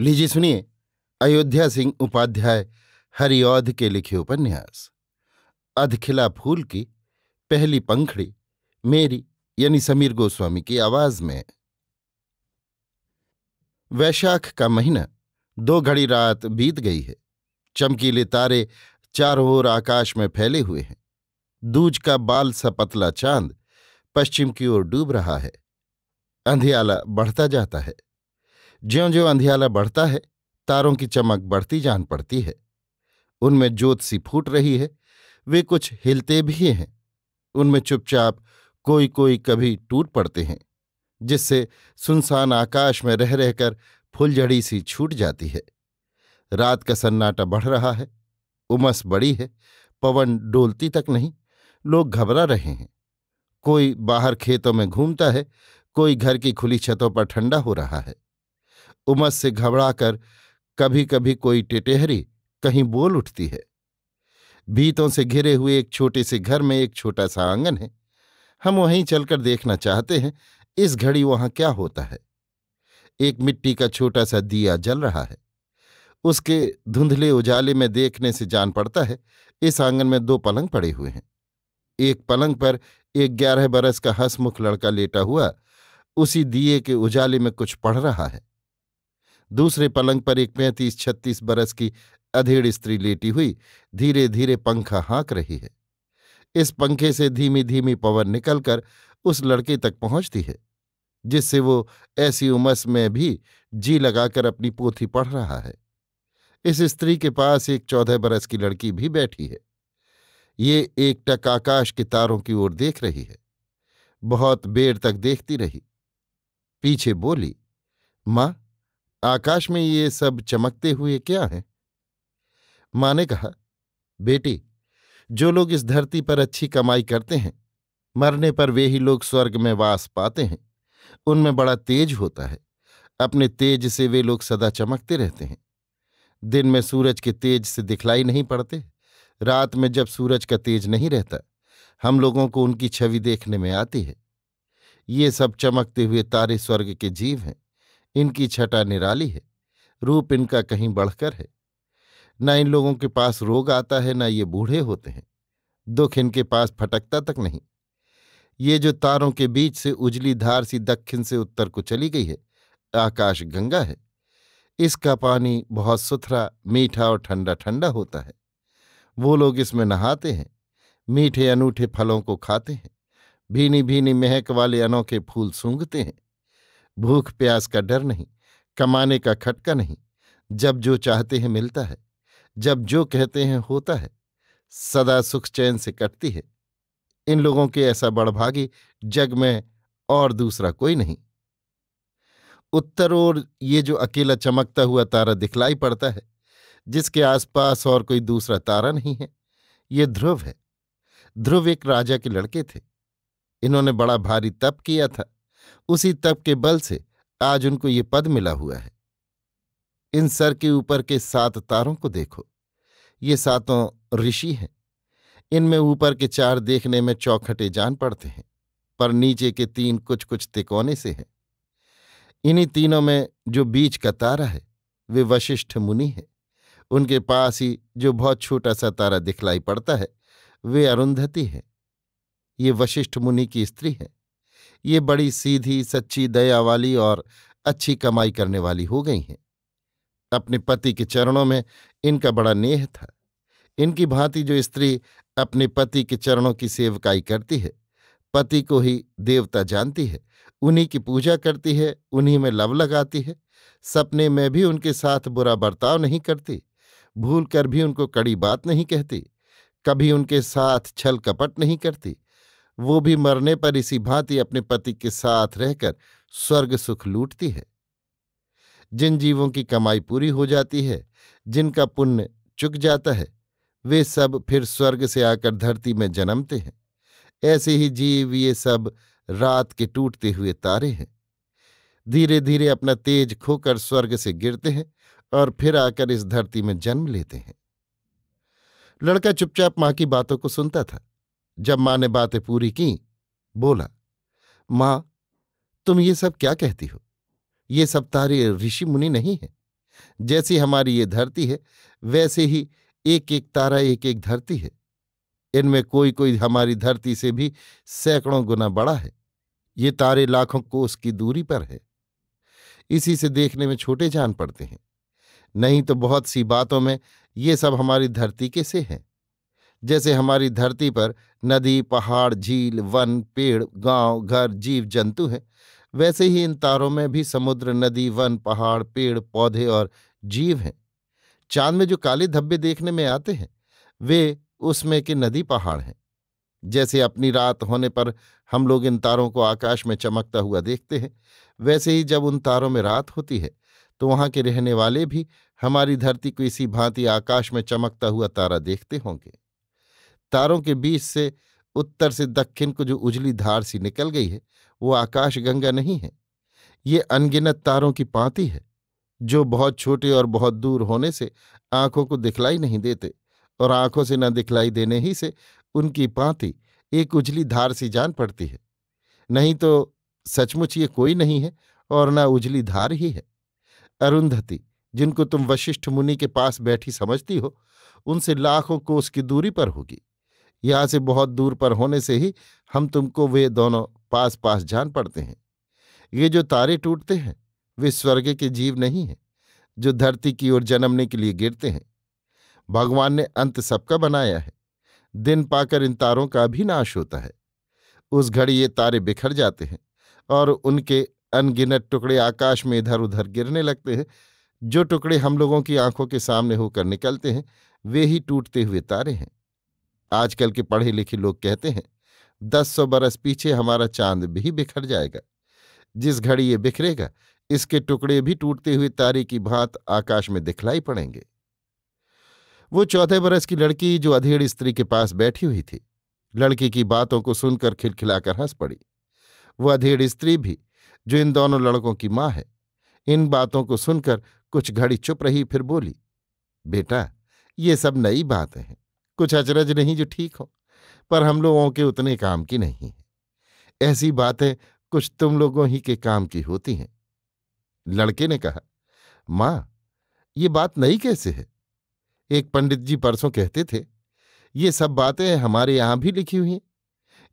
लीजिए सुनिए अयोध्या सिंह उपाध्याय हरिऔध के लिखे उपन्यास अधखिला फूल की पहली पंखड़ी मेरी यानी समीर गोस्वामी की आवाज में वैशाख का महीना दो घड़ी रात बीत गई है चमकीले तारे चारों ओर आकाश में फैले हुए हैं दूज का बाल सा पतला चांद पश्चिम की ओर डूब रहा है अंधियाला बढ़ता जाता है ज्यो ज्यो अंधियाला बढ़ता है तारों की चमक बढ़ती जान पड़ती है उनमें जोत सी फूट रही है वे कुछ हिलते भी हैं उनमें चुपचाप कोई कोई कभी टूट पड़ते हैं जिससे सुनसान आकाश में रह रहकर फुलझड़ी सी छूट जाती है रात का सन्नाटा बढ़ रहा है उमस बड़ी है पवन डोलती तक नहीं लोग घबरा रहे हैं कोई बाहर खेतों में घूमता है कोई घर की खुली छतों पर ठंडा हो रहा है उमस से घबराकर कभी कभी कोई टेटेहरी कहीं बोल उठती है भीतों से घिरे हुए एक छोटे से घर में एक छोटा सा आंगन है हम वहीं चलकर देखना चाहते हैं इस घड़ी वहां क्या होता है एक मिट्टी का छोटा सा दिया जल रहा है उसके धुंधले उजाले में देखने से जान पड़ता है इस आंगन में दो पलंग पड़े हुए हैं एक पलंग पर एक ग्यारह बरस का हसमुख लड़का लेटा हुआ उसी दिए के उजाले में कुछ पढ़ रहा है दूसरे पलंग पर एक पैंतीस छत्तीस बरस की अधेड़ स्त्री लेटी हुई धीरे धीरे पंखा हाँक रही है इस पंखे से धीमी धीमी पवन निकलकर उस लड़के तक पहुंचती है जिससे वो ऐसी उमस में भी जी लगाकर अपनी पोथी पढ़ रहा है इस स्त्री के पास एक चौदह बरस की लड़की भी बैठी है ये एक टक आकाश के तारों की ओर देख रही है बहुत बेर तक देखती रही पीछे बोली माँ आकाश में ये सब चमकते हुए क्या है माँ ने कहा बेटी जो लोग इस धरती पर अच्छी कमाई करते हैं मरने पर वे ही लोग स्वर्ग में वास पाते हैं उनमें बड़ा तेज होता है अपने तेज से वे लोग सदा चमकते रहते हैं दिन में सूरज के तेज से दिखलाई नहीं पड़ते रात में जब सूरज का तेज नहीं रहता हम लोगों को उनकी छवि देखने में आती है ये सब चमकते हुए तारे स्वर्ग के जीव हैं इनकी छटा निराली है रूप इनका कहीं बढ़कर है न इन लोगों के पास रोग आता है न ये बूढ़े होते हैं दुख इनके पास फटकता तक नहीं ये जो तारों के बीच से उजली धार सी दक्षिण से उत्तर को चली गई है आकाश गंगा है इसका पानी बहुत सुथरा मीठा और ठंडा ठंडा होता है वो लोग इसमें नहाते हैं मीठे अनूठे फलों को खाते हैं भीनी भीनी महक वाले अनोखे फूल सूंघते हैं भूख प्यास का डर नहीं कमाने का खटका नहीं जब जो चाहते हैं मिलता है जब जो कहते हैं होता है सदा सुख चैन से कटती है इन लोगों के ऐसा बड़भागी जग में और दूसरा कोई नहीं उत्तर ओर ये जो अकेला चमकता हुआ तारा दिखलाई पड़ता है जिसके आसपास और कोई दूसरा तारा नहीं है ये ध्रुव है ध्रुव एक राजा के लड़के थे इन्होंने बड़ा भारी तप किया था उसी तप के बल से आज उनको ये पद मिला हुआ है इन सर के ऊपर के सात तारों को देखो ये सातों ऋषि हैं इनमें ऊपर के चार देखने में चौखटे जान पड़ते हैं पर नीचे के तीन कुछ कुछ तिकोने से हैं इन्हीं तीनों में जो बीच का तारा है वे वशिष्ठ मुनि हैं उनके पास ही जो बहुत छोटा सा तारा दिखलाई पड़ता है वे अरुंधति हैं ये वशिष्ठ मुनि की स्त्री हैं ये बड़ी सीधी सच्ची दया वाली और अच्छी कमाई करने वाली हो गई हैं अपने पति के चरणों में इनका बड़ा नेह था इनकी भांति जो स्त्री अपने पति के चरणों की सेवकाई करती है पति को ही देवता जानती है उन्हीं की पूजा करती है उन्हीं में लव लगाती है सपने में भी उनके साथ बुरा बर्ताव नहीं करती भूल कर भी उनको कड़ी बात नहीं कहती कभी उनके साथ छल कपट नहीं करती वो भी मरने पर इसी भांति अपने पति के साथ रहकर स्वर्ग सुख लूटती है जिन जीवों की कमाई पूरी हो जाती है जिनका पुण्य चुक जाता है वे सब फिर स्वर्ग से आकर धरती में जन्मते हैं ऐसे ही जीव ये सब रात के टूटते हुए तारे हैं धीरे धीरे अपना तेज खोकर स्वर्ग से गिरते हैं और फिर आकर इस धरती में जन्म लेते हैं लड़का चुपचाप मां की बातों को सुनता था जब माँ ने बातें पूरी की बोला माँ तुम ये सब क्या कहती हो ये सब तारे ऋषि मुनि नहीं है जैसी हमारी ये धरती है वैसे ही एक एक तारा एक एक धरती है इनमें कोई कोई हमारी धरती से भी सैकड़ों गुना बड़ा है ये तारे लाखों को उसकी दूरी पर है इसी से देखने में छोटे जान पड़ते हैं नहीं तो बहुत सी बातों में ये सब हमारी धरती के से हैं जैसे हमारी धरती पर नदी पहाड़ झील वन पेड़ गांव घर जीव जंतु हैं वैसे ही इन तारों में भी समुद्र नदी वन पहाड़ पेड़ पौधे और जीव हैं चांद में जो काले धब्बे देखने में आते हैं वे उसमें के नदी पहाड़ हैं जैसे अपनी रात होने पर हम लोग इन तारों को आकाश में चमकता हुआ देखते हैं वैसे ही जब उन तारों में रात होती है तो वहां के रहने वाले भी हमारी धरती को इसी भांति आकाश में चमकता हुआ तारा देखते होंगे तारों के बीच से उत्तर से दक्षिण को जो उजली धार सी निकल गई है वो आकाशगंगा नहीं है ये अनगिनत तारों की पांति है जो बहुत छोटे और बहुत दूर होने से आंखों को दिखलाई नहीं देते और आंखों से न दिखलाई देने ही से उनकी पांति एक उजली धार सी जान पड़ती है नहीं तो सचमुच ये कोई नहीं है और न उजली धार ही है अरुंधति जिनको तुम वशिष्ठ मुनि के पास बैठी समझती हो उनसे लाखों कोस की दूरी पर होगी यहां से बहुत दूर पर होने से ही हम तुमको वे दोनों पास पास जान पड़ते हैं ये जो तारे टूटते हैं वे स्वर्ग के जीव नहीं हैं जो धरती की ओर जन्मने के लिए गिरते हैं भगवान ने अंत सबका बनाया है दिन पाकर इन तारों का भी नाश होता है उस घड़ी ये तारे बिखर जाते हैं और उनके अनगिनत टुकड़े आकाश में इधर उधर गिरने लगते हैं जो टुकड़े हम लोगों की आंखों के सामने होकर निकलते हैं वे ही टूटते हुए तारे हैं आजकल के पढ़े लिखे लोग कहते हैं दस सौ बरस पीछे हमारा चांद भी बिखर जाएगा जिस घड़ी ये बिखरेगा इसके टुकड़े भी टूटते हुए तारे की भांत आकाश में दिखलाई पड़ेंगे वो चौथे बरस की लड़की जो अधेड़ स्त्री के पास बैठी हुई थी लड़की की बातों को सुनकर खिलखिलाकर हंस पड़ी वो अधेड़ स्त्री भी जो इन दोनों लड़कों की माँ है इन बातों को सुनकर कुछ घड़ी चुप रही फिर बोली बेटा ये सब नई बातें हैं कुछ अचरज नहीं जो ठीक हो पर हम लोगों के उतने काम की नहीं है ऐसी बातें कुछ तुम लोगों ही के काम की होती हैं लड़के ने कहा माँ ये बात नई कैसे है एक पंडित जी परसों कहते थे ये सब बातें हमारे यहाँ भी लिखी हुई हैं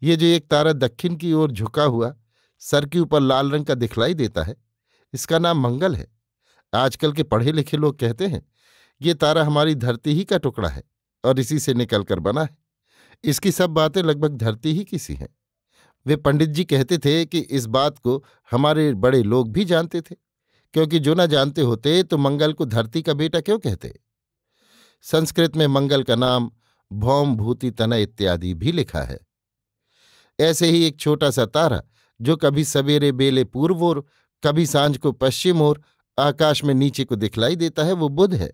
ये जो एक तारा दक्षिण की ओर झुका हुआ सर के ऊपर लाल रंग का दिखलाई देता है इसका नाम मंगल है आजकल के पढ़े लिखे लोग कहते हैं ये तारा हमारी धरती ही का टुकड़ा है और इसी से निकल कर बना है इसकी सब बातें लगभग धरती ही किसी हैं वे पंडित जी कहते थे कि इस बात को हमारे बड़े लोग भी जानते थे क्योंकि जो ना जानते होते तो मंगल को धरती का बेटा क्यों कहते संस्कृत में मंगल का नाम भौम भूति तना इत्यादि भी लिखा है ऐसे ही एक छोटा सा तारा जो कभी सवेरे बेले पूर्व ओर कभी सांझ को पश्चिम ओर आकाश में नीचे को दिखलाई देता है वो बुध है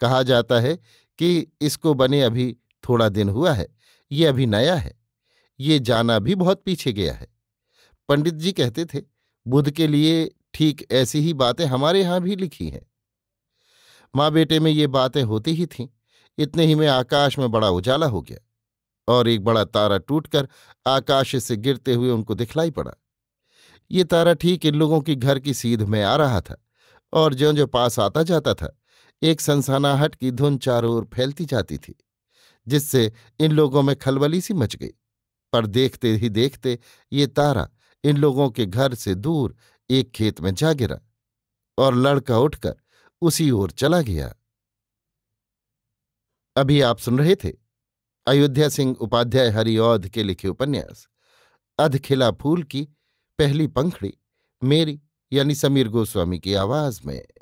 कहा जाता है कि इसको बने अभी थोड़ा दिन हुआ है ये अभी नया है ये जाना भी बहुत पीछे गया है पंडित जी कहते थे बुद्ध के लिए ठीक ऐसी ही बातें हमारे यहां भी लिखी हैं माँ बेटे में ये बातें होती ही थीं इतने ही में आकाश में बड़ा उजाला हो गया और एक बड़ा तारा टूटकर आकाश से गिरते हुए उनको दिखलाई पड़ा ये तारा ठीक इन लोगों की घर की सीध में आ रहा था और ज्यो ज्यो पास आता जाता था एक सनसनाहट की धुन चारों ओर फैलती जाती थी जिससे इन लोगों में खलबली सी मच गई पर देखते ही देखते ये तारा इन लोगों के घर से दूर एक खेत में जा गिरा और लड़का उठकर उसी ओर चला गया अभी आप सुन रहे थे अयोध्या सिंह उपाध्याय हरिओद के लिखे उपन्यास अधखिला फूल की पहली पंखड़ी मेरी यानी समीर गोस्वामी की आवाज में